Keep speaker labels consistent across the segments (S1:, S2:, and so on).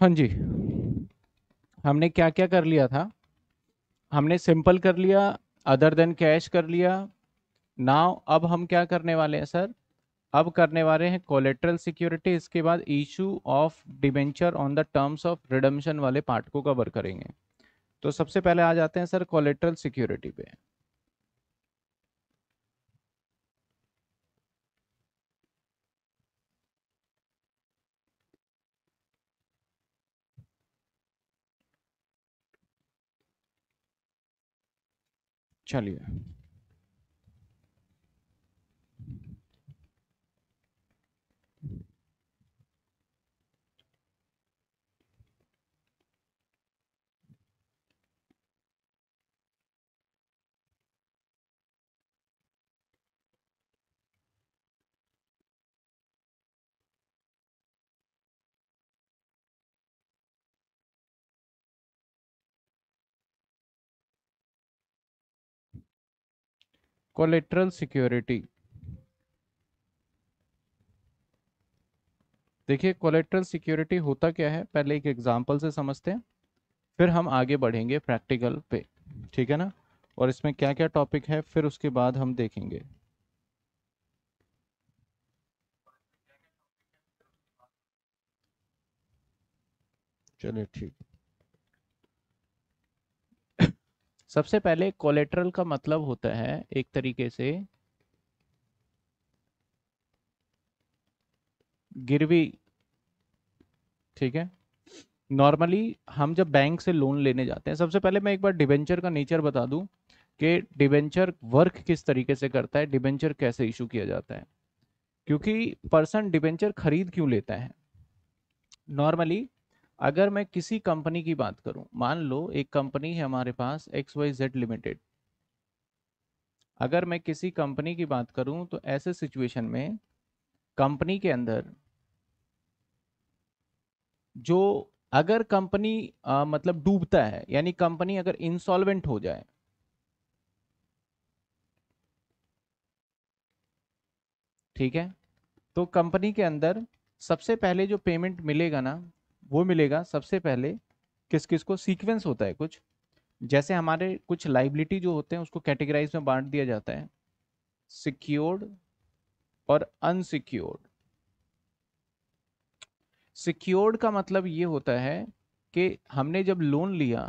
S1: हाँ जी हमने क्या क्या कर लिया था हमने सिंपल कर लिया अदर देन कैश कर लिया नाउ अब हम क्या करने वाले हैं सर अब करने वाले हैं कोलेट्रल सिक्योरिटी इसके बाद issue of debenture on the terms of redemption वाले पार्ट को कवर करेंगे तो सबसे पहले आ जाते हैं सर कोलेट्रल सिक्योरिटी पे चलिए कोलेट्रल सिक्योरिटी देखिए कोलेट्रल सिक्योरिटी होता क्या है पहले एक एग्जाम्पल से समझते हैं फिर हम आगे बढ़ेंगे प्रैक्टिकल पे ठीक है ना और इसमें क्या क्या टॉपिक है फिर उसके बाद हम देखेंगे चलिए ठीक सबसे पहले कोलेट्रल का मतलब होता है एक तरीके से गिरवी ठीक है नॉर्मली हम जब बैंक से लोन लेने जाते हैं सबसे पहले मैं एक बार डिवेंचर का नेचर बता दूं कि डिवेंचर वर्क किस तरीके से करता है डिबेंचर कैसे इशू किया जाता है क्योंकि पर्सन डिवेंचर खरीद क्यों लेता है नॉर्मली अगर मैं किसी कंपनी की बात करूं मान लो एक कंपनी है हमारे पास एक्स वाई जेड लिमिटेड अगर मैं किसी कंपनी की बात करूं तो ऐसे सिचुएशन में कंपनी के अंदर जो अगर कंपनी मतलब डूबता है यानी कंपनी अगर इंसॉल्वेंट हो जाए ठीक है तो कंपनी के अंदर सबसे पहले जो पेमेंट मिलेगा ना वो मिलेगा सबसे पहले किस किस को सीक्वेंस होता है कुछ जैसे हमारे कुछ लाइबिलिटी जो होते हैं उसको कैटेगराइज में बांट दिया जाता है सिक्योर्ड और अनसिक्योर्ड सिक्योर्ड का मतलब ये होता है कि हमने जब लोन लिया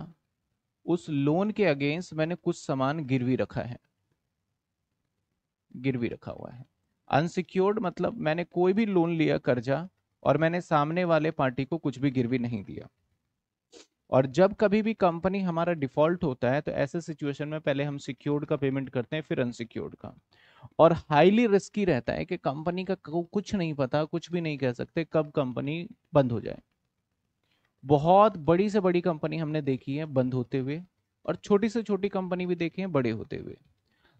S1: उस लोन के अगेंस्ट मैंने कुछ सामान गिरवी रखा है गिरवी रखा हुआ है अनसिक्योर्ड मतलब मैंने कोई भी लोन लिया कर्जा और मैंने सामने वाले पार्टी को कुछ भी गिरवी नहीं दिया और जब कभी भी कंपनी हमारा डिफॉल्ट होता है तो ऐसे सिचुएशन में पहले हम सिक्योर्ड का पेमेंट करते हैं फिर अनसिक्योर्ड का और हाईली रिस्की रहता है कि कंपनी का कुछ नहीं पता कुछ भी नहीं कह सकते कब कंपनी बंद हो जाए बहुत बड़ी से बड़ी कंपनी हमने देखी है बंद होते हुए और छोटी से छोटी कंपनी भी देखी है बड़े होते हुए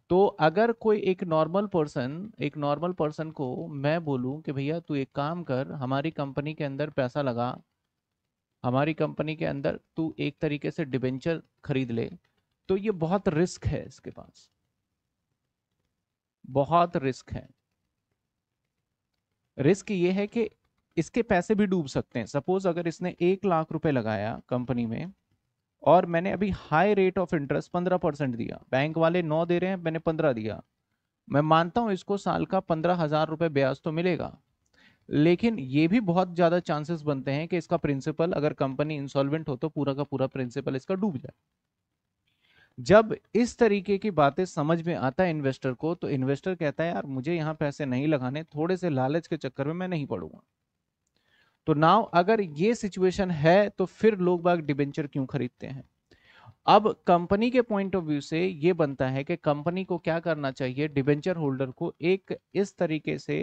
S1: तो अगर कोई एक नॉर्मल पर्सन एक नॉर्मल पर्सन को मैं बोलूं कि भैया तू एक काम कर हमारी कंपनी के अंदर पैसा लगा हमारी कंपनी के अंदर तू एक तरीके से डिबेंचर खरीद ले तो ये बहुत रिस्क है इसके पास बहुत रिस्क है रिस्क ये है कि इसके पैसे भी डूब सकते हैं सपोज अगर इसने एक लाख रुपए लगाया कंपनी में और मैंने अभी हाई रेट ऑफ इंटरेस्ट पंद्रह परसेंट दिया बैंक वाले नौ दे रहे हैं मैंने पंद्रह दिया मैं मानता हूँ इसको साल का पंद्रह हजार रुपये ब्याज तो मिलेगा लेकिन ये भी बहुत ज़्यादा चांसेस बनते हैं कि इसका प्रिंसिपल अगर कंपनी इंसॉल्वेंट हो तो पूरा का पूरा प्रिंसिपल इसका डूब जाए जब इस तरीके की बातें समझ में आता है इन्वेस्टर को तो इन्वेस्टर कहता है यार मुझे यहाँ पैसे नहीं लगाने थोड़े से लालच के चक्कर में मैं नहीं पड़ूंगा तो नाउ अगर ये सिचुएशन है तो फिर लोग बाग डिबेंचर क्यों खरीदते हैं अब कंपनी के पॉइंट ऑफ व्यू से ये बनता है कि कंपनी को क्या करना चाहिए डिबेंचर होल्डर को एक इस तरीके से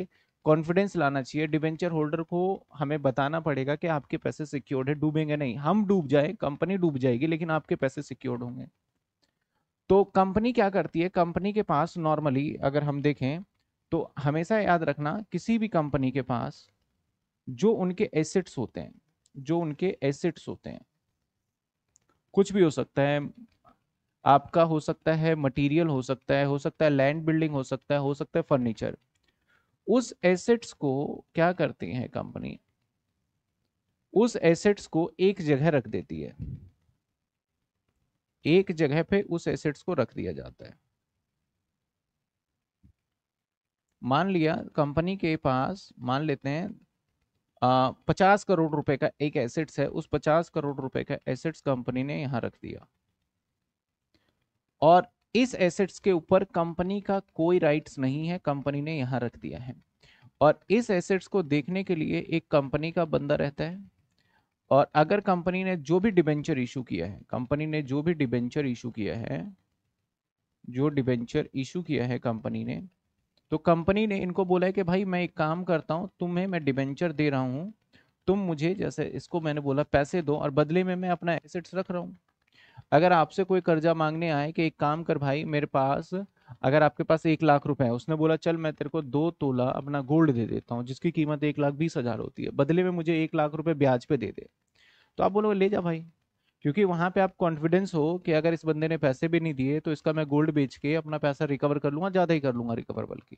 S1: कॉन्फिडेंस लाना चाहिए डिबेंचर होल्डर को हमें बताना पड़ेगा कि आपके पैसे सिक्योर्ड है डूबेंगे नहीं हम डूब जाए कंपनी डूब जाएगी लेकिन आपके पैसे सिक्योर्ड होंगे तो कंपनी क्या करती है कंपनी के पास नॉर्मली अगर हम देखें तो हमेशा याद रखना किसी भी कंपनी के पास जो उनके एसेट्स होते हैं जो उनके एसेट्स होते हैं कुछ भी हो सकता है आपका हो सकता है मटेरियल हो सकता है हो सकता है लैंड बिल्डिंग हो सकता है हो सकता है फर्नीचर उस एसेट्स को क्या करती है कंपनी उस एसेट्स को एक जगह रख देती है एक जगह पे उस एसेट्स को रख दिया जाता है मान लिया कंपनी के पास मान लेते हैं पचास करोड़ रुपए का एक एसेट्स है उस पचास करोड़ रुपए का एसेट्स कंपनी ने यहां रख दिया और इस एसेट्स के ऊपर कंपनी का कोई राइट्स नहीं है कंपनी ने यहां रख दिया है और इस एसेट्स को देखने के लिए एक कंपनी का बंदा रहता है और अगर कंपनी ने जो भी डिबेंचर इशू किया है कंपनी ने जो भी डिबेंचर इशू किया है जो डिबेंचर इशू किया है कंपनी ने तो कंपनी ने इनको बोला है कि भाई मैं एक काम करता हूँ तुम्हें मैं डिबेंचर दे रहा हूँ तुम मुझे जैसे इसको मैंने बोला पैसे दो और बदले में मैं अपना एसेट्स रख रहा हूँ अगर आपसे कोई कर्जा मांगने आए कि एक काम कर भाई मेरे पास अगर आपके पास एक लाख रुपए है उसने बोला चल मैं तेरे को दो तोला अपना गोल्ड दे देता हूँ जिसकी कीमत एक लाख बीस हजार होती है बदले में मुझे एक लाख रुपए ब्याज पे दे दे तो आप बोलोगे ले जा भाई क्योंकि वहां पे आप कॉन्फिडेंस हो कि अगर इस बंदे ने पैसे भी नहीं दिए तो इसका मैं गोल्ड बेच के अपना पैसा रिकवर कर लूंगा ज्यादा ही कर लूंगा रिकवर बल्कि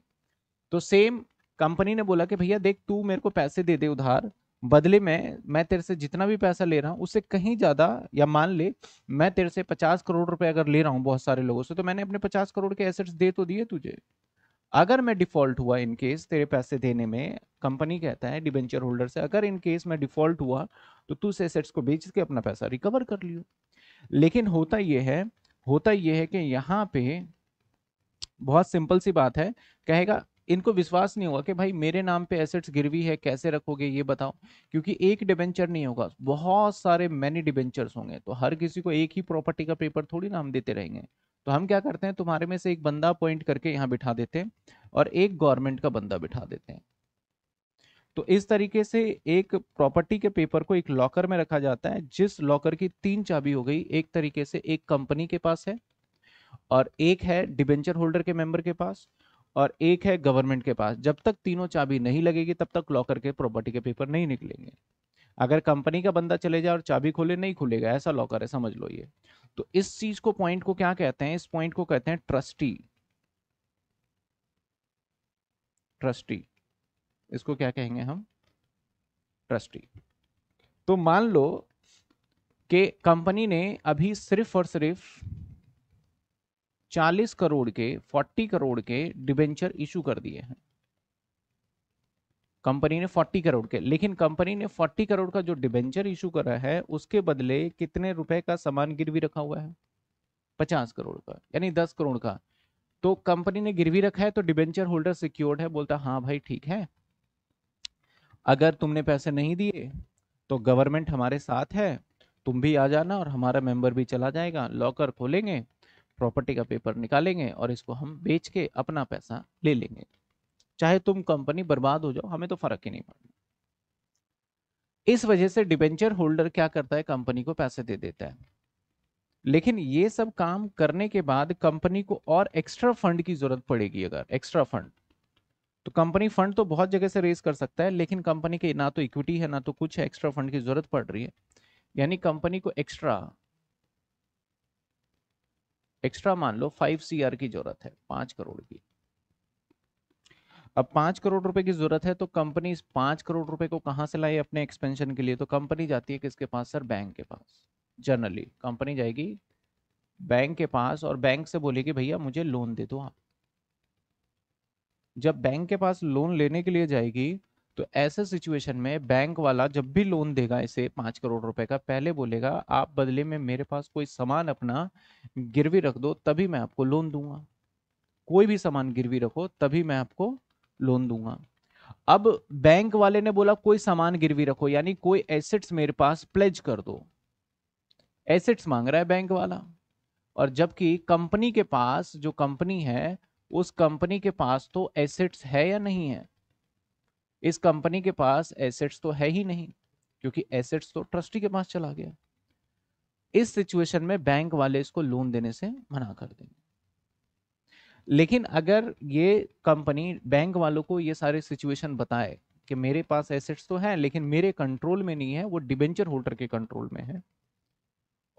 S1: तो सेम कंपनी ने बोला कि भैया देख तू मेरे को पैसे दे दे उधार बदले में मैं तेरे से जितना भी पैसा ले रहा हूँ उससे कहीं ज़्यादा या मान ले मैं तेरे से पचास करोड़ रुपए अगर ले रहा हूँ बहुत सारे लोगों से तो मैंने अपने पचास करोड़ के एसेट्स दे तो दिए तुझे अगर मैं डिफॉल्ट हुआ इन केस तेरे पैसे देने में कंपनी कहता है डिबेंचर होल्डर से अगर इन केस मैं डिफॉल्ट हुआ तो तू इस एसेट्स को बेच के अपना पैसा रिकवर कर लियो लेकिन होता यह है होता यह है कि यहाँ पे बहुत सिंपल सी बात है कहेगा इनको विश्वास नहीं होगा कि भाई मेरे नाम पे एसेट्स गिरवी है कैसे रखोगे ये बताओ क्योंकि एक डिबेंचर नहीं होगा बहुत सारे मैनी डिबेंचर्स होंगे तो हर किसी को एक ही प्रॉपर्टी का पेपर थोड़ी ना हम देते रहेंगे तो हम क्या करते हैं तुम्हारे में से एक बंदा अपॉइंट करके यहाँ बिठा देते हैं और एक गवर्नमेंट का बंदा बिठा देते हैं तो इस तरीके से एक प्रॉपर्टी के पेपर को एक लॉकर में रखा जाता है जिस लॉकर की तीन चाबी हो गई एक तरीके से एक कंपनी के पास है और एक है डिबेंचर होल्डर के मेंबर के पास और एक है गवर्नमेंट के पास जब तक तीनों चाबी नहीं लगेगी तब तक लॉकर के प्रॉपर्टी के पेपर नहीं निकलेंगे अगर कंपनी का बंदा चले जाए और चाबी खोले नहीं खुलेगा ऐसा लॉकर है समझ लो ये तो इस चीज को पॉइंट को क्या कहते हैं इस पॉइंट को कहते हैं ट्रस्टी ट्रस्टी इसको क्या कहेंगे हम ट्रस्टी तो मान लो कि कंपनी ने अभी सिर्फ और सिर्फ 40 करोड़ के 40 करोड़ के डिबेंचर इशू कर दिए हैं कंपनी ने 40 करोड़ के लेकिन कंपनी ने 40 करोड़ का जो डिबेंचर इशू करा है उसके बदले कितने रुपए का सामान गिरवी रखा हुआ है 50 करोड़ का यानी 10 करोड़ का तो कंपनी ने गिरवी रखा है तो डिबेंचर होल्डर सिक्योर्ड है बोलता हाँ भाई ठीक है अगर तुमने पैसे नहीं दिए तो गवर्नमेंट हमारे साथ है तुम भी आ जाना और हमारा मेंबर भी चला जाएगा लॉकर खोलेंगे प्रॉपर्टी का पेपर निकालेंगे और इसको हम बेच के अपना पैसा ले लेंगे चाहे तुम कंपनी बर्बाद हो जाओ हमें तो फर्क ही नहीं पड़ता इस वजह से डिबेंचर होल्डर क्या करता है कंपनी को पैसे दे देता है लेकिन ये सब काम करने के बाद कंपनी को और एक्स्ट्रा फंड की जरूरत पड़ेगी अगर एक्स्ट्रा फंड तो कंपनी फंड तो बहुत जगह से रेस कर सकता है लेकिन कंपनी के ना तो इक्विटी है ना तो कुछ एक्स्ट्रा फंड की जरूरत पड़ रही है यानी कंपनी को एक्स्ट्रा एक्स्ट्रा मान लो फाइव सी की जरूरत है पांच करोड़ की अब पाँच करोड़ रुपए की जरूरत है तो कंपनी इस पाँच करोड़ रुपए को कहाँ से लाई अपने एक्सपेंशन के लिए तो कंपनी जाती है किसके पास सर बैंक के पास जनरली कंपनी जाएगी बैंक के पास और बैंक से बोलेगी भैया मुझे लोन दे दो आप जब बैंक के पास लोन लेने के लिए जाएगी तो ऐसे सिचुएशन में बैंक वाला जब भी लोन देगा इसे पांच करोड़ रुपए का पहले बोलेगा आप बदले में मेरे पास कोई सामान अपना गिरवी रख दो तभी मैं आपको लोन दूंगा कोई भी सामान गिरवी रखो तभी मैं आपको लोन दूंगा अब बैंक वाले ने बोला कोई सामान गिरवी रखो यानी कोई एसेट्स मेरे पास प्लेज कर दो एसेट्स मांग रहा है बैंक वाला और जबकि कंपनी के पास जो कंपनी है उस कंपनी के पास तो एसेट्स है या नहीं है इस कंपनी के पास एसेट्स तो है ही नहीं क्योंकि एसेट्स तो ट्रस्टी के पास चला गया इस सिचुएशन में बैंक वाले इसको लोन देने से मना कर देंगे लेकिन अगर ये कंपनी बैंक वालों को ये सारे सिचुएशन बताए कि मेरे पास एसेट्स तो हैं लेकिन मेरे कंट्रोल में नहीं है वो डिबेंचर होल्डर के कंट्रोल में है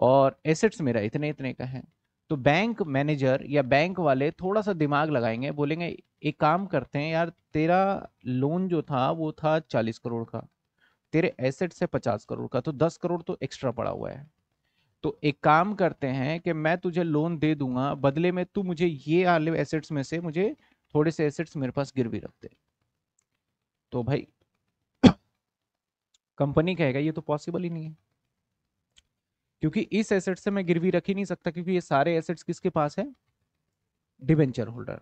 S1: और एसेट्स मेरा इतने इतने का है तो बैंक मैनेजर या बैंक वाले थोड़ा सा दिमाग लगाएंगे बोलेंगे एक काम करते हैं यार तेरा लोन जो था वो था चालीस करोड़ का तेरे एसेट्स है पचास करोड़ का तो दस करोड़ तो एक्स्ट्रा पड़ा हुआ है तो एक काम करते हैं कि मैं तुझे लोन दे दूंगा बदले में तू मुझे ये आले एसेट्स में से मुझे थोड़े से एसेट्स मेरे पास गिर भी रखते तो भाई कंपनी कहेगा ये तो पॉसिबल ही नहीं है क्योंकि इस एसेट से मैं गिरवी रख ही नहीं सकता क्योंकि ये सारे एसेट्स किसके पास है डिवेंचर होल्डर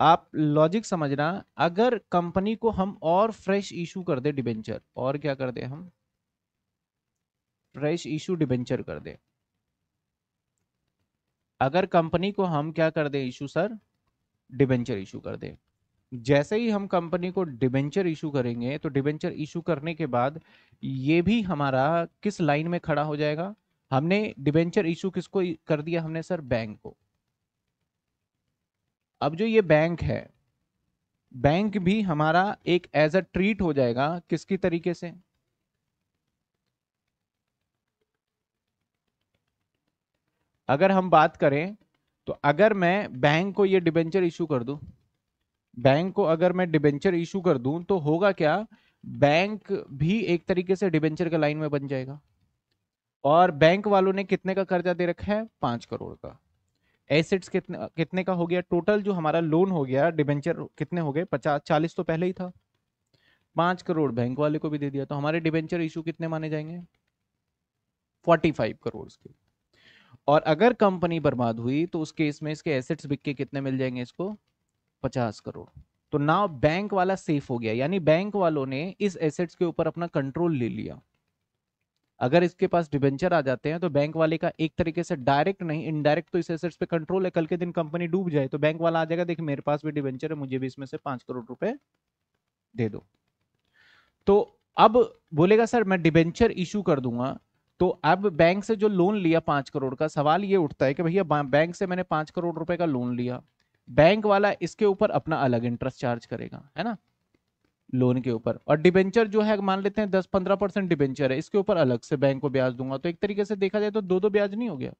S1: आप लॉजिक समझना अगर कंपनी को हम और फ्रेश इशू कर दे डिवेंचर और क्या कर दे हम फ्रेश इशू डिबेंचर कर दे अगर कंपनी को हम क्या कर दे इशू सर डिबेंचर इशू कर दे जैसे ही हम कंपनी को डिबेंचर इशू करेंगे तो डिबेंचर इशू करने के बाद ये भी हमारा किस लाइन में खड़ा हो जाएगा हमने डिबेंचर इशू किसको कर दिया हमने सर बैंक को अब जो ये बैंक है बैंक भी हमारा एक एज अ ट्रीट हो जाएगा किसकी तरीके से अगर हम बात करें तो अगर मैं बैंक को ये डिबेंचर इशू कर दूं बैंक को अगर मैं डिबेंचर इशू कर दूं तो होगा क्या बैंक भी एक तरीके से डिबेंचर के लाइन में बन जाएगा और बैंक वालों ने कितने का कर्जा दे रखा है पांच करोड़ का एसेट्स कितने कितने का हो गया टोटल जो हमारा लोन हो गया डिबेंचर कितने हो गए पचास चालीस तो पहले ही था पांच करोड़ बैंक वाले को भी दे दिया तो हमारे डिबेंचर इशू कितने माने जाएंगे फोर्टी फाइव करोड़ के और अगर कंपनी बर्बाद हुई तो उस केस में इसके एसेट्स बिक के कितने मिल जाएंगे इसको पचास करोड़ तो नाउ बैंक वाला सेफ हो गया यानी बैंक वालों ने इस एसेट्स के ऊपर अपना कंट्रोल ले लिया अगर इसके पास डिबेंचर आ जाते हैं तो बैंक वाले का एक तरीके से डायरेक्ट नहीं इनडायरेक्ट तो इस एसेट्स पे कंट्रोल है कल के दिन कंपनी डूब जाए तो बैंक वाला आ जाएगा देखिए मेरे पास भी डिबेंचर है मुझे भी इसमें से पांच करोड़ रुपए दे दो तो अब बोलेगा सर मैं डिबेंचर इशू कर दूंगा तो अब बैंक से जो लोन लिया पांच करोड़ का सवाल ये उठता है कि भैया बैंक से मैंने पांच करोड़ रुपए का लोन लिया बैंक वाला इसके ऊपर अपना अलग इंटरेस्ट चार्ज करेगा है ना लोन के ऊपर और डिबेंचर जो है मान लेते हैं दस पंद्रह परसेंट डिबेंचर है इसके ऊपर अलग से बैंक को ब्याज दूंगा तो एक तरीके से देखा जाए तो दो दो ब्याज नहीं हो गया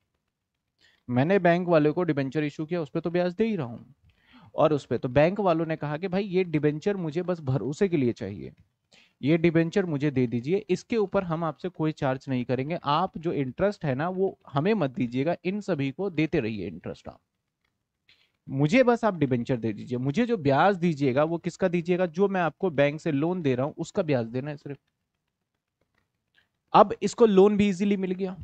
S1: मैंने बैंक वाले को डिबेंचर इशू किया उस पर तो ब्याज दे ही रहा हूँ और उस पर तो बैंक वालों ने कहा कि भाई ये डिबेंचर मुझे बस भरोसे के लिए चाहिए ये डिबेंचर मुझे दे दीजिए इसके ऊपर हम आपसे कोई चार्ज नहीं करेंगे आप जो इंटरेस्ट है ना वो हमें मत दीजिएगा इन सभी को देते रहिए इंटरेस्ट आप मुझे बस आप डिबेंचर दे दीजिए मुझे जो ब्याज दीजिएगा वो किसका दीजिएगा जो मैं आपको बैंक से लोन दे रहा हूं उसका ब्याज देना है सिर्फ अब इसको लोन भी इजीली मिल गया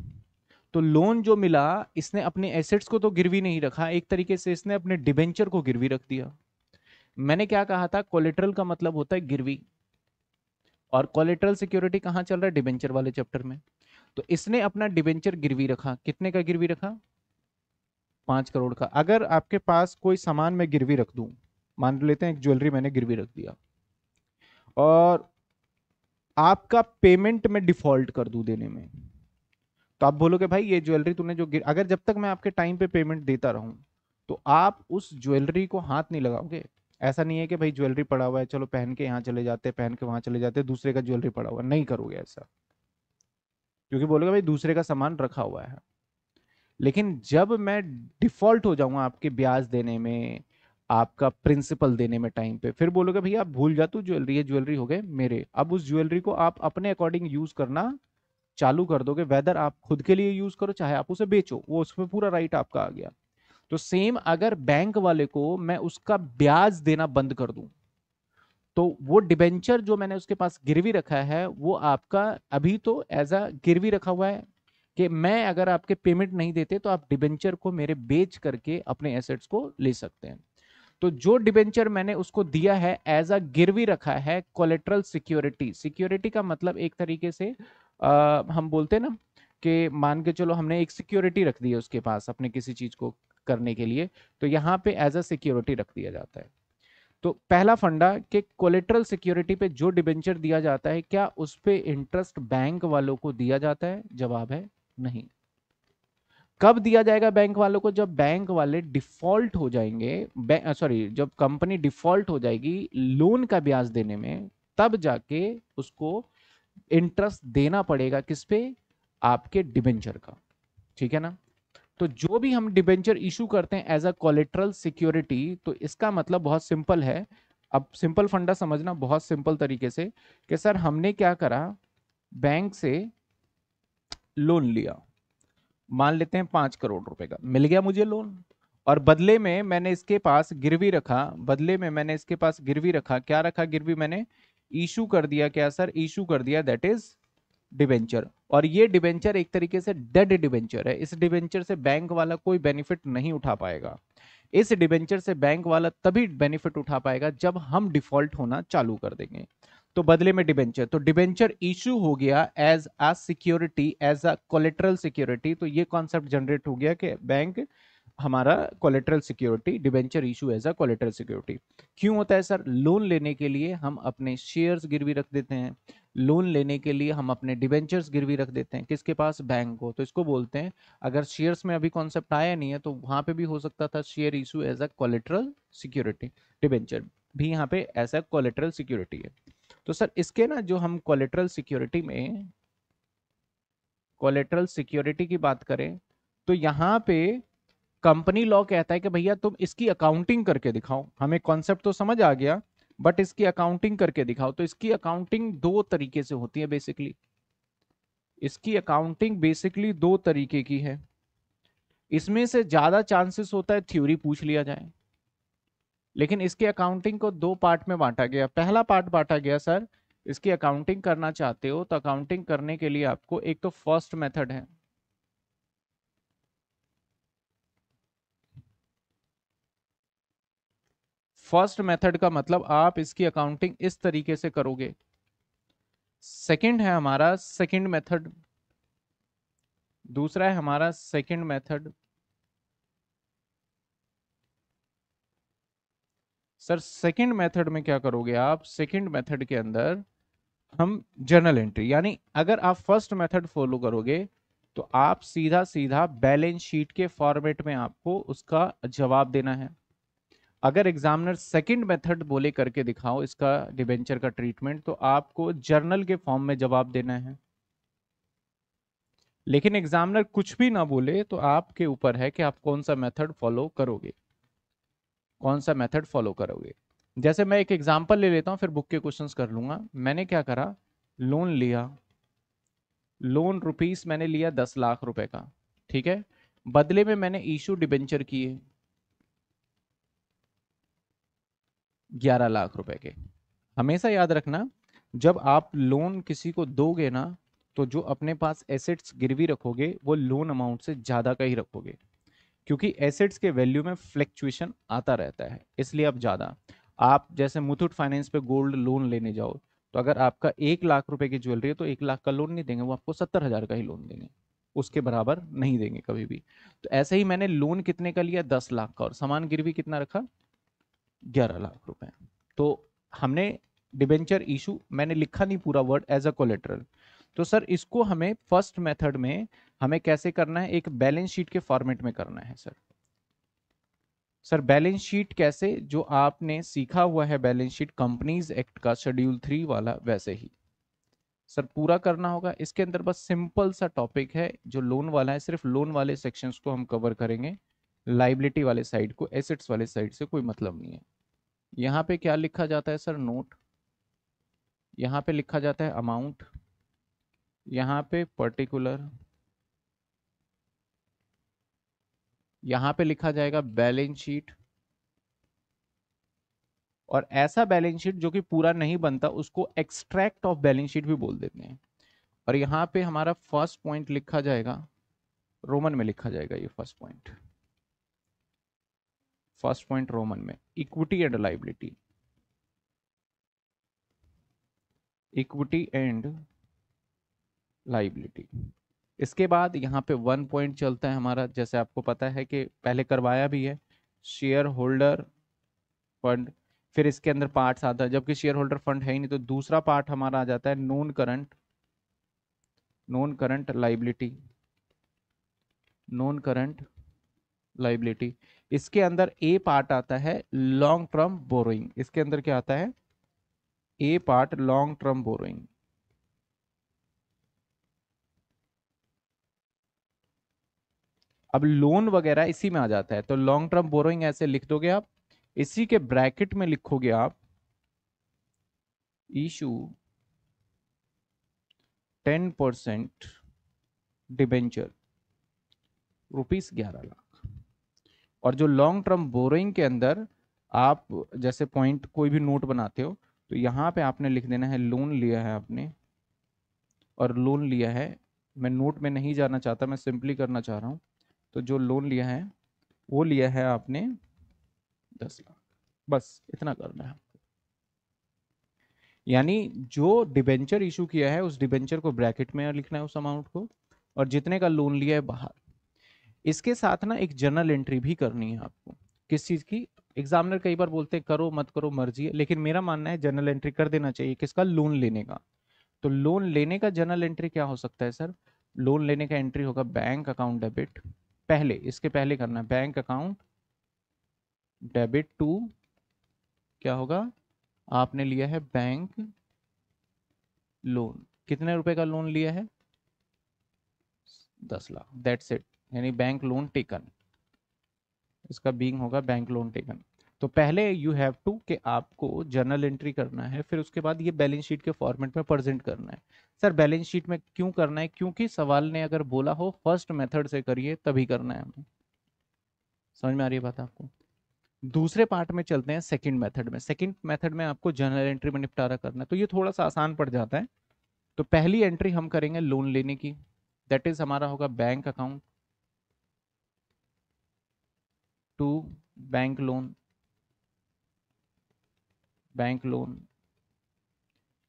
S1: तो लोन जो मिला इसने अपने एसेट्स को तो गिरवी नहीं रखा एक तरीके से इसने अपने डिबेंचर को गिरवी रख दिया मैंने क्या कहा था कोलेट्रल का मतलब होता है गिरवी और कोलेट्रल सिक्योरिटी कहाँ चल रहा है डिबेंचर वाले चैप्टर में तो इसने अपना डिबेंचर गिरवी रखा कितने का गिरवी रखा पाँच करोड़ का अगर आपके पास कोई सामान मैं गिरवी रख दूँ मान लेते हैं एक ज्वेलरी मैंने गिरवी रख दिया और आपका पेमेंट मैं डिफॉल्ट कर दूँ देने में तो आप बोलोगे भाई ये ज्वेलरी तूने जो गिर अगर जब तक मैं आपके टाइम पे पेमेंट देता रहूं तो आप उस ज्वेलरी को हाथ नहीं लगाओगे ऐसा नहीं है कि भाई ज्वेलरी पड़ा हुआ है चलो पहन के यहाँ चले जाते पहन के वहाँ चले जाते दूसरे का ज्वेलरी पड़ा हुआ नहीं करोगे ऐसा क्योंकि बोलोगे भाई दूसरे का सामान रखा हुआ है लेकिन जब मैं डिफॉल्ट हो जाऊंगा आपके ब्याज देने में आपका प्रिंसिपल देने में टाइम पे फिर बोलोगे भैया आप भूल जाते तो ज्वेलरी है ज्वेलरी हो गए मेरे अब उस ज्वेलरी को आप अपने अकॉर्डिंग यूज करना चालू कर दोगे वेदर आप खुद के लिए यूज करो चाहे आप उसे बेचो वो उसमें पूरा राइट आपका आ गया तो सेम अगर बैंक वाले को मैं उसका ब्याज देना बंद कर दूं तो वो डिबेंचर जो मैंने उसके पास गिरवी रखा है वो आपका अभी तो एज अ गिरवी रखा हुआ है कि मैं अगर आपके पेमेंट नहीं देते तो आप डिबेंचर को मेरे बेच करके अपने एसेट्स को ले सकते हैं तो जो डिबेंचर मैंने उसको दिया है एज अ गिरवी रखा है कोलेट्रल सिक्योरिटी सिक्योरिटी का मतलब एक तरीके से आ, हम बोलते हैं ना कि मान के चलो हमने एक सिक्योरिटी रख दी है उसके पास अपने किसी चीज को करने के लिए तो यहाँ पे एज अ सिक्योरिटी रख दिया जाता है तो पहला फंडा कि कोलेट्रल सिक्योरिटी पे जो डिबेंचर दिया जाता है क्या उस पर इंटरेस्ट बैंक वालों को दिया जाता है जवाब है नहीं कब दिया जाएगा बैंक वालों को जब बैंक वाले डिफॉल्ट हो जाएंगे सॉरी जब कंपनी डिफॉल्ट हो जाएगी लोन का ब्याज देने में तब जाके उसको इंटरेस्ट देना पड़ेगा किस पे आपके डिबेंचर का ठीक है ना तो जो भी हम डिबेंचर इशू करते हैं एज अ कोलेट्रल सिक्योरिटी तो इसका मतलब बहुत सिंपल है अब सिंपल फंडा समझना बहुत सिंपल तरीके से कि सर हमने क्या करा बैंक से लोन लिया मान लेते हैं पांच करोड़ रुपए का मिल गया मुझे लोन और बदले में मैंने इसके पास गिरवी रखा बदले में मैंने इसके पास गिरवी रखा क्या रखा गिरवी मैंने इशू कर दिया क्या सर इशू कर दिया दैट इज डिवेंचर और ये डिवेंचर एक तरीके से डेड डिवेंचर है इस डिवेंचर से बैंक वाला कोई बेनिफिट नहीं उठा पाएगा इस डिवेंचर से बैंक वाला तभी बेनिफिट उठा पाएगा जब हम डिफॉल्ट होना चालू कर देंगे तो बदले में डिवेंचर तो डिवेंचर इश्यू हो गया as a security as a collateral security तो ये कॉन्सेप्ट जनरेट हो गया कि बैंक हमारा collateral security debenture issue as a collateral security क्यों होता है सर लोन लेने के लिए हम अपने शेयर्स गिरवी रख देते हैं लोन लेने के लिए हम अपने डिबेंचर्स गिरवी रख देते हैं किसके पास बैंक को तो इसको बोलते हैं अगर शेयर्स में अभी कॉन्सेप्ट आया नहीं है तो वहाँ पे भी हो सकता था share issue as a collateral security debenture भी यहाँ पे एज अ कोलेट्रल सिक्योरिटी है तो सर इसके ना जो हम कोलेट्रल सिक्योरिटी में कोलेट्रल सिक्योरिटी की बात करें तो यहाँ पे कंपनी लॉ कहता है कि भैया तुम इसकी अकाउंटिंग करके दिखाओ हमें कॉन्सेप्ट तो समझ आ गया बट इसकी अकाउंटिंग करके दिखाओ तो इसकी अकाउंटिंग दो तरीके से होती है बेसिकली इसकी अकाउंटिंग बेसिकली दो तरीके की है इसमें से ज्यादा चांसेस होता है थ्योरी पूछ लिया जाए लेकिन इसके अकाउंटिंग को दो पार्ट में बांटा गया पहला पार्ट बांटा गया सर इसकी अकाउंटिंग करना चाहते हो तो अकाउंटिंग करने के लिए आपको एक तो फर्स्ट मेथड है फर्स्ट मेथड का मतलब आप इसकी अकाउंटिंग इस तरीके से करोगे सेकंड है हमारा सेकंड मेथड दूसरा है हमारा second method sir second method में क्या करोगे आप सेकंड मेथड के अंदर हम जर्नल एंट्री यानी अगर आप फर्स्ट मेथड फॉलो करोगे तो आप सीधा सीधा बैलेंस शीट के फॉर्मेट में आपको उसका जवाब देना है अगर एग्जामिनर सेकंड मेथड बोले करके दिखाओ इसका डिबेंचर का ट्रीटमेंट तो आपको जर्नल के फॉर्म में जवाब देना है लेकिन एग्जामिनर कुछ भी ना बोले तो आपके ऊपर है कि आप कौन सा मेथड फॉलो करोगे कौन सा मेथड फॉलो करोगे जैसे मैं एक एग्जाम्पल ले लेता हूँ फिर बुक के क्वेश्चन कर लूंगा मैंने क्या करा लोन लिया लोन रुपीस मैंने लिया दस लाख रुपए का ठीक है बदले में मैंने इशू डिबेंचर किए ग्यारह लाख रुपए के हमेशा याद रखना जब आप लोन किसी को दोगे ना तो जो अपने पास एसेट्स गिरवी रखोगे वो लोन अमाउंट से ज़्यादा का ही रखोगे क्योंकि एसेट्स के वैल्यू में फ्लैक्चुएशन आता रहता है इसलिए आप ज़्यादा आप जैसे मुथुट फाइनेंस पे गोल्ड लोन लेने जाओ तो अगर आपका एक लाख रुपए की ज्वेलरी है तो एक लाख का लोन नहीं देंगे वो आपको सत्तर हज़ार का ही लोन देंगे उसके बराबर नहीं देंगे कभी भी तो ऐसे ही मैंने लोन कितने का लिया दस लाख का और सामान गिरवी कितना रखा ग्यारह लाख रुपए तो हमने डिबेंचर इशू मैंने लिखा नहीं पूरा वर्ड एज अ कोलेटरल तो सर इसको हमें फर्स्ट मेथड में हमें कैसे करना है एक बैलेंस शीट के फॉर्मेट में करना है सर सर बैलेंस शीट कैसे जो आपने सीखा हुआ है बैलेंस शीट कंपनीज एक्ट का शेड्यूल थ्री वाला वैसे ही सर पूरा करना होगा इसके अंदर बस सिंपल सा टॉपिक है जो लोन वाला है सिर्फ लोन वाले सेक्शंस को हम कवर करेंगे लाइबिलिटी वाले साइड को एसेट्स वाले साइड से कोई मतलब नहीं है यहाँ पे क्या लिखा जाता है सर नोट यहाँ पे लिखा जाता है अमाउंट यहाँ पे पर्टिकुलर यहाँ पे लिखा जाएगा बैलेंस शीट और ऐसा बैलेंस शीट जो कि पूरा नहीं बनता उसको एक्सट्रैक्ट ऑफ बैलेंस शीट भी बोल देते हैं और यहाँ पे हमारा फर्स्ट पॉइंट लिखा जाएगा रोमन में लिखा जाएगा ये first point first point Roman में equity and liability equity and liability इसके बाद यहाँ पे वन पॉइंट चलता है हमारा जैसे आपको पता है कि पहले करवाया भी है शेयर होल्डर फंड फिर इसके अंदर पार्ट्स आता है जबकि शेयर होल्डर फंड है ही नहीं तो दूसरा पार्ट हमारा आ जाता है non current non current liability non current liability इसके अंदर ए पार्ट आता है लॉन्ग टर्म बोरोइंग इसके अंदर क्या आता है A part long term borrowing अब लोन वगैरह इसी में आ जाता है तो लॉन्ग टर्म बोरोइंग ऐसे लिख दोगे आप इसी के ब्रैकेट में लिखोगे आप issue ten percent debenture rupees ग्यारह लाख और जो लॉन्ग टर्म बोरोइंग के अंदर आप जैसे पॉइंट कोई भी नोट बनाते हो तो यहाँ पे आपने लिख देना है लोन लिया है आपने और लोन लिया है मैं नोट में नहीं जाना चाहता मैं सिंपली करना चाह रहा हूँ तो जो लोन लिया है वो लिया है आपने दस लाख बस इतना करना है यानी जो डिबेंचर इशू किया है उस डिबेंचर को ब्रैकेट में लिखना है उस अमाउंट को और जितने का लोन लिया है बाहर इसके साथ ना एक जर्नल एंट्री भी करनी है आपको किस चीज़ की एग्जामिनर कई बार बोलते हैं करो मत करो मर्जी है लेकिन मेरा मानना है जर्नल एंट्री कर देना चाहिए किसका लोन लेने का तो लोन लेने का जर्नल एंट्री क्या हो सकता है सर लोन लेने का एंट्री होगा बैंक अकाउंट डेबिट पहले इसके पहले करना है बैंक अकाउंट डेबिट टू क्या होगा आपने लिया है बैंक लोन कितने रुपए का लोन लिया है दस लाख दैट्स इट यानी बैंक लोन टेकन इसका बींग होगा बैंक लोन टेकन तो पहले यू हैव टू कि आपको जर्नल एंट्री करना है फिर उसके बाद ये बैलेंस शीट के फॉर्मेट में प्रेजेंट करना है सर बैलेंस शीट में क्यों करना है क्योंकि सवाल ने अगर बोला हो फर्स्ट मेथड से करिए तभी करना है हमें समझ में आ रही है बात आपको दूसरे पार्ट में चलते हैं सेकंड मेथड में सेकंड मेथड में आपको जर्नल एंट्री में निपटारा करना है तो ये थोड़ा सा आसान पड़ जाता है तो पहली एंट्री हम करेंगे लोन लेने की दैट इज़ हमारा होगा bank account to bank loan bank loan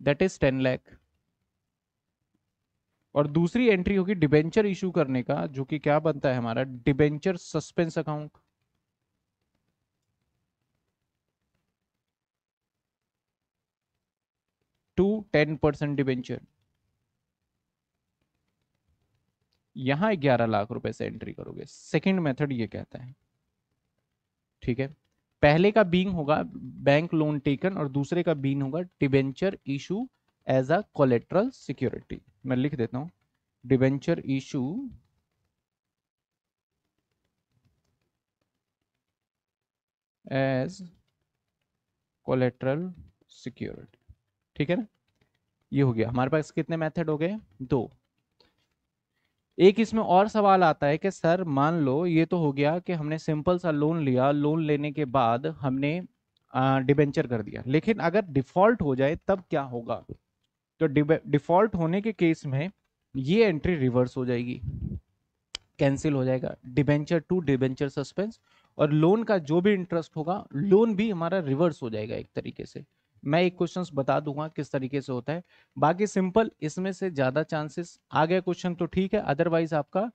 S1: that is ten lakh और दूसरी एंट्री होगी डिबेंचर इशू करने का जो कि क्या बनता है हमारा debenture suspense account to ten percent debenture यहां ग्यारह लाख रुपए से एंट्री करोगे सेकंड मेथड ये कहता है ठीक है पहले का बींग होगा बैंक लोन टेकन और दूसरे का बीन होगा debenture issue as a collateral security मैं लिख देता हूं debenture issue as collateral security ठीक है ना ये हो गया हमारे पास कितने मेथड हो गए दो एक इसमें और सवाल आता है कि सर मान लो ये तो हो गया कि हमने सिंपल सा लोन लिया लोन लेने के बाद हमने डिबेंचर कर दिया लेकिन अगर डिफॉल्ट हो जाए तब क्या होगा तो डिफॉल्ट होने के केस में ये एंट्री रिवर्स हो जाएगी कैंसिल हो जाएगा डिबेंचर टू डिबेंचर सस्पेंस और लोन का जो भी इंटरेस्ट होगा लोन भी हमारा रिवर्स हो जाएगा एक तरीके से मैं एक क्वेश्चन बता दूंगा किस तरीके से होता है बाकी सिंपल इसमें से ज़्यादा चांसेस आ गया क्वेश्चन तो ठीक है अदरवाइज आपका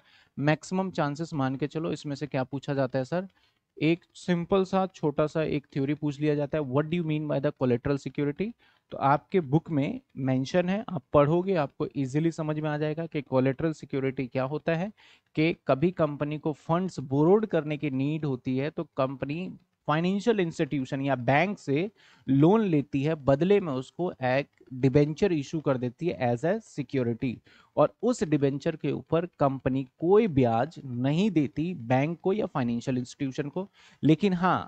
S1: मैक्सिमम चांसेस मान के चलो इसमें से क्या पूछा जाता है सर एक सिंपल सा छोटा सा एक थ्योरी पूछ लिया जाता है what do you mean by the collateral security तो आपके बुक में मेंशन है आप पढ़ोगे आपको इजीली समझ में आ जाएगा कि कोलेट्रल सिक्योरिटी क्या होता है कि कभी कंपनी को फंड्स बोरोड करने की नीड होती है तो कंपनी फाइनेंशियल इंस्टीट्यूशन या बैंक से लोन लेती है बदले में उसको एक डिबेंचर इशू कर देती है एज ए सिक्योरिटी और उस डिबेंचर के ऊपर कंपनी कोई ब्याज नहीं देती बैंक को या फाइनेंशियल इंस्टीट्यूशन को लेकिन हाँ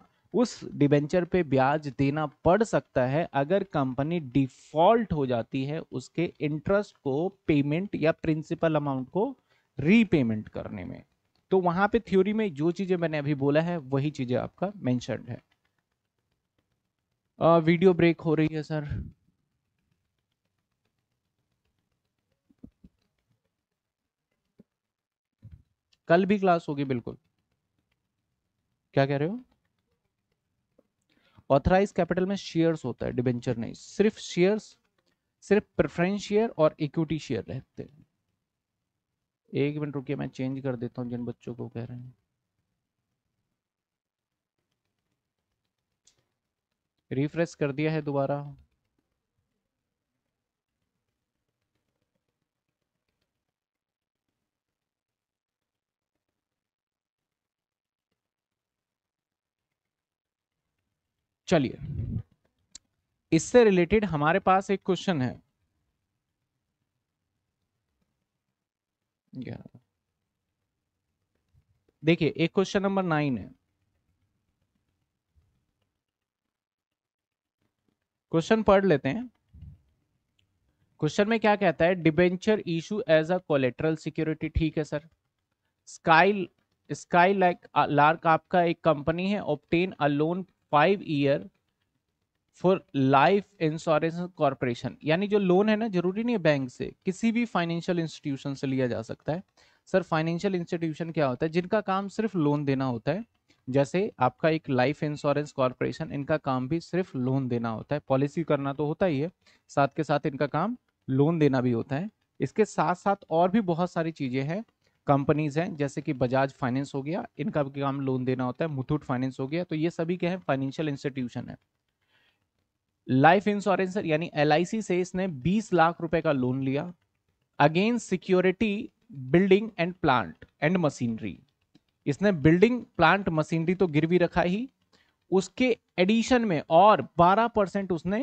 S1: उस डिबेंचर पे ब्याज देना पड़ सकता है अगर कंपनी डिफॉल्ट हो जाती है उसके इंटरेस्ट को पेमेंट या प्रिंसिपल अमाउंट को रीपेमेंट करने में तो वहां पे थ्योरी में जो चीजें मैंने अभी बोला है वही चीजें आपका मैं है आ, वीडियो ब्रेक हो रही है सर कल भी क्लास होगी बिल्कुल क्या कह रहे हो ऑथराइज कैपिटल में शेयर्स होता है डिबेंचर नहीं सिर्फ शेयर्स सिर्फ प्रेफरेंस शेयर और इक्विटी शेयर रहते हैं एक मिनट रुकिए मैं चेंज कर देता हूँ जिन बच्चों को कह रहे हैं रिफ्रेश कर दिया है दोबारा चलिए इससे रिलेटेड हमारे पास एक क्वेश्चन है देखिए एक क्वेश्चन नंबर नाइन है क्वेश्चन पढ़ लेते हैं क्वेश्चन में क्या कहता है debenture issue as a collateral security ठीक है sir sky sky like lark आपका एक कंपनी है obtain a loan five year for Life Insurance Corporation यानी जो लोन है ना जरूरी नहीं है बैंक से किसी भी फाइनेंशियल इंस्टीट्यूशन से लिया जा सकता है सर फाइनेंशियल इंस्टीट्यूशन क्या होता है जिनका काम सिर्फ लोन देना होता है जैसे आपका एक लाइफ इंश्योरेंस कॉरपोरेशन इनका काम भी सिर्फ लोन देना होता है पॉलिसी करना तो होता ही है साथ के साथ इनका काम लोन देना भी होता है इसके साथ साथ और भी बहुत सारी चीज़ें हैं कंपनीज हैं जैसे कि बजाज फाइनेंस हो गया इनका भी काम लोन देना होता है मुथूट फाइनेंस हो गया तो ये सभी क्या है फाइनेंशियल इंस्टीट्यूशन है लाइफ इंश्योरेंस यानी एल से इसने 20 लाख रुपए का लोन लिया against security building and plant and machinery इसने बिल्डिंग प्लांट मशीनरी तो गिरवी रखा ही उसके एडिशन में और 12 परसेंट उसने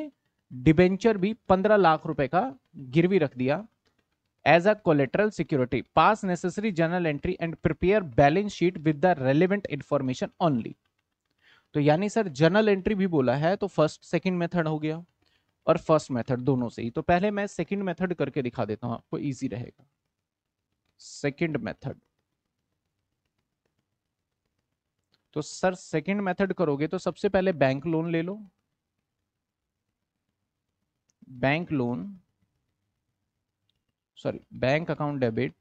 S1: डिबेंचर भी 15 लाख रुपए का गिरवी रख दिया as a collateral security pass necessary journal entry and prepare balance sheet with the relevant information only तो यानी सर जर्नल एंट्री भी बोला है तो फर्स्ट सेकंड मेथड हो गया और फर्स्ट मेथड दोनों से ही तो पहले मैं सेकंड मेथड करके दिखा देता हूं आपको इजी रहेगा सेकंड मेथड तो सर सेकंड मेथड करोगे तो सबसे पहले बैंक लोन ले लो bank loan sorry bank account debit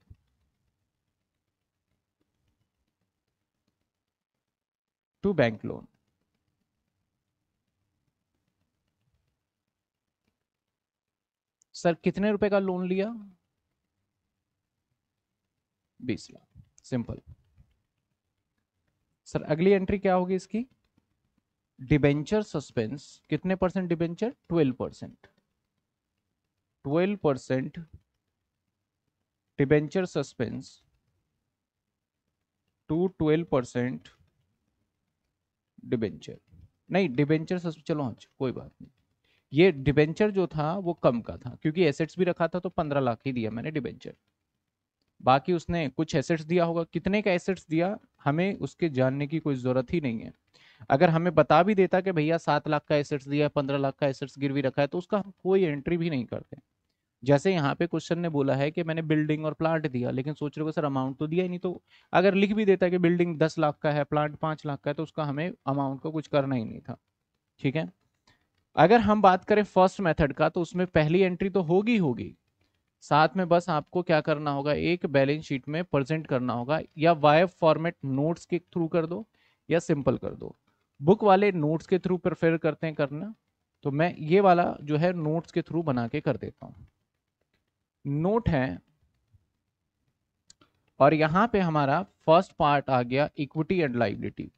S1: to bank loan sir कितने रुपए का लोन लिया बीस लाख सिंपल सर अगली एंट्री क्या होगी इसकी डिबेंचर सस्पेंस कितने percent debenture twelve percent twelve percent debenture suspense to twelve percent debenture नहीं डिबेंचर सस्पेंस चलो हाँ कोई बात नहीं ये डिबेंचर जो था वो कम का था क्योंकि एसेट्स भी रखा था तो पंद्रह लाख ही दिया मैंने डिबेंचर बाकी उसने कुछ एसेट्स दिया होगा कितने का एसेट्स दिया हमें उसके जानने की कोई ज़रूरत ही नहीं है अगर हमें बता भी देता कि भैया सात लाख का एसेट्स दिया है पंद्रह लाख का एसेट्स गिरवी रखा है तो उसका हम कोई एंट्री भी नहीं करते जैसे यहाँ पे क्वेश्चन ने बोला है कि मैंने बिल्डिंग और प्लांट दिया लेकिन सोच रहे हो सर अमाउंट तो दिया ही नहीं तो अगर लिख भी देता कि बिल्डिंग दस लाख का है प्लांट पाँच लाख का है तो उसका हमें अमाउंट का कुछ करना ही नहीं था ठीक है अगर हम बात करें फर्स्ट मेथड का तो उसमें पहली एंट्री तो होगी होगी साथ में बस आपको क्या करना होगा एक बैलेंस शीट में प्रेजेंट करना होगा या वाइव फॉर्मेट नोट्स के थ्रू कर दो या सिंपल कर दो बुक वाले नोट्स के थ्रू प्रेफर करते हैं करना तो मैं ये वाला जो है नोट्स के थ्रू बना के कर देता हूँ नोट है और यहाँ पे हमारा फर्स्ट पार्ट आ गया equity and liability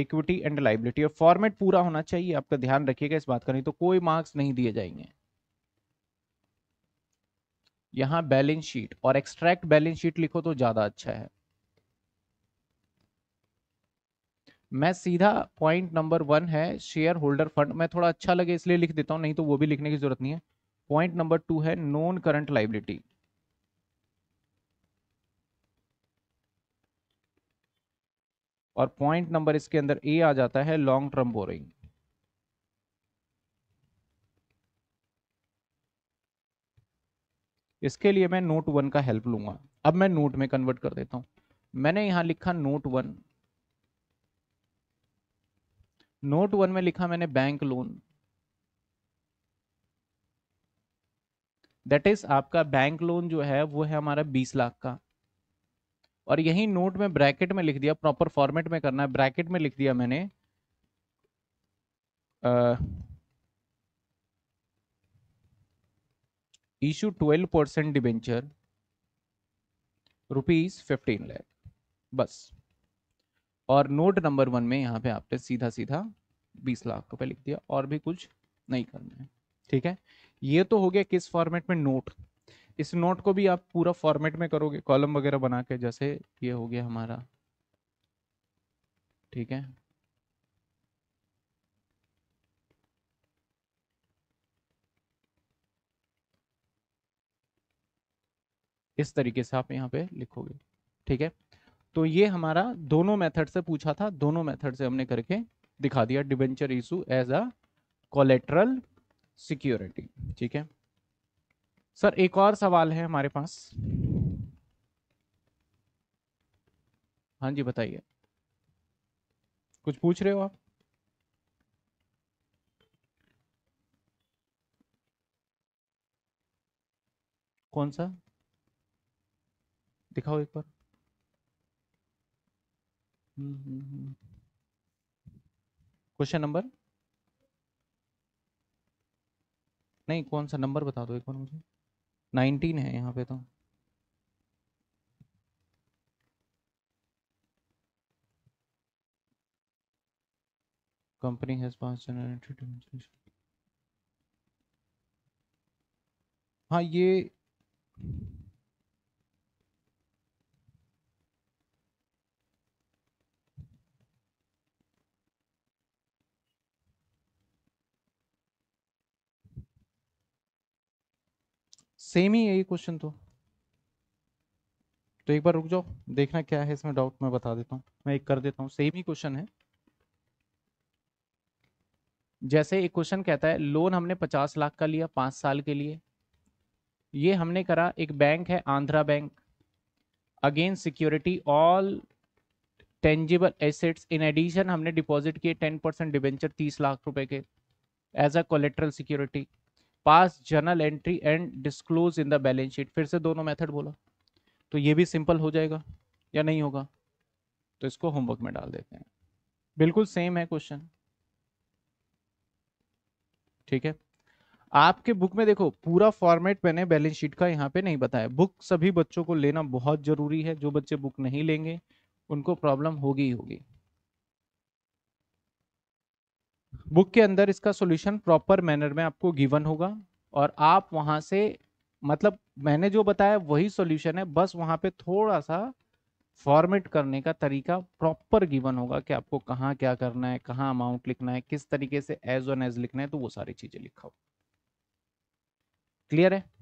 S1: equity and liability और फॉर्मेट पूरा होना चाहिए आपका ध्यान रखिएगा इस बात का नहीं तो कोई मार्क्स नहीं दिए जाएंगे यहां बैलेंस शीट और एक्सट्रैक्ट बैलेंस शीट लिखो तो ज्यादा अच्छा है मैं सीधा पॉइंट नंबर वन है शेयर होल्डर फंड मैं थोड़ा अच्छा लगे इसलिए लिख देता हूं नहीं तो वो भी लिखने की जरूरत नहीं है पॉइंट नंबर टू है नॉन करंट लाइबिलिटी और पॉइंट नंबर इसके अंदर ए आ जाता है लॉन्ग टर्म बोरिंग इसके लिए मैं नोट वन का हेल्प लूंगा अब मैं नोट में कन्वर्ट कर देता हूं मैंने यहां लिखा नोट वन नोट वन में लिखा मैंने बैंक लोन दैट इज आपका बैंक लोन जो है वो है हमारा बीस लाख का और यही नोट में ब्रैकेट में लिख दिया प्रॉपर फॉर्मेट में करना है ब्रैकेट में लिख दिया मैंने issue twelve percent debenture rupees fifteen lakh बस और नोट नंबर वन में यहाँ पे आपने सीधा सीधा बीस लाख रुपए लिख दिया और भी कुछ नहीं करना है ठीक है ये तो हो गया किस फॉर्मेट में नोट इस नोट को भी आप पूरा फॉर्मेट में करोगे कॉलम वगैरह बना के जैसे ये हो गया हमारा ठीक है इस तरीके से आप यहाँ पे लिखोगे ठीक है तो ये हमारा दोनों मेथड से पूछा था दोनों मेथड से हमने करके दिखा दिया debenture issue as a collateral security ठीक है सर एक और सवाल है हमारे पास हाँ जी बताइए कुछ पूछ रहे हो आप कौन सा दिखाओ एक बार हम्म, हम्म, हम्म। क्वेश्चन नंबर नहीं कौन सा नंबर बता दो एक बार मुझे नाइनटीन है यहाँ पे तो कंपनी हैज पांच चैनल हाँ ये सेम ही है ये क्वेश्चन तो तो एक बार रुक जाओ देखना क्या है इसमें डाउट मैं बता देता हूँ मैं एक कर देता हूँ सेम ही क्वेश्चन है जैसे एक क्वेश्चन कहता है लोन हमने पचास लाख का लिया पांच साल के लिए ये हमने करा एक बैंक है Andhra Bank again security all tangible assets in addition हमने डिपॉजिट किए टेन परसेंट डिवेंचर तीस लाख रुपए के as a collateral security pass journal entry and disclose in the balance sheet फिर से दोनों मेथड बोला तो ये भी सिंपल हो जाएगा या नहीं होगा तो इसको होमवर्क में डाल देते हैं बिल्कुल सेम है क्वेश्चन ठीक है आपके बुक में देखो पूरा फॉर्मेट मैंने बैलेंस शीट का यहाँ पे नहीं बताया बुक सभी बच्चों को लेना बहुत जरूरी है जो बच्चे बुक नहीं लेंगे उनको प्रॉब्लम होगी ही होगी बुक के अंदर इसका सॉल्यूशन प्रॉपर मैनर में आपको गिवन होगा और आप वहां से मतलब मैंने जो बताया वही सॉल्यूशन है बस वहां पे थोड़ा सा फॉर्मेट करने का तरीका प्रॉपर गिवन होगा कि आपको कहाँ क्या करना है कहाँ अमाउंट लिखना है किस तरीके से एज ऑन एज लिखना है तो वो सारी चीजें लिखा हो क्लियर है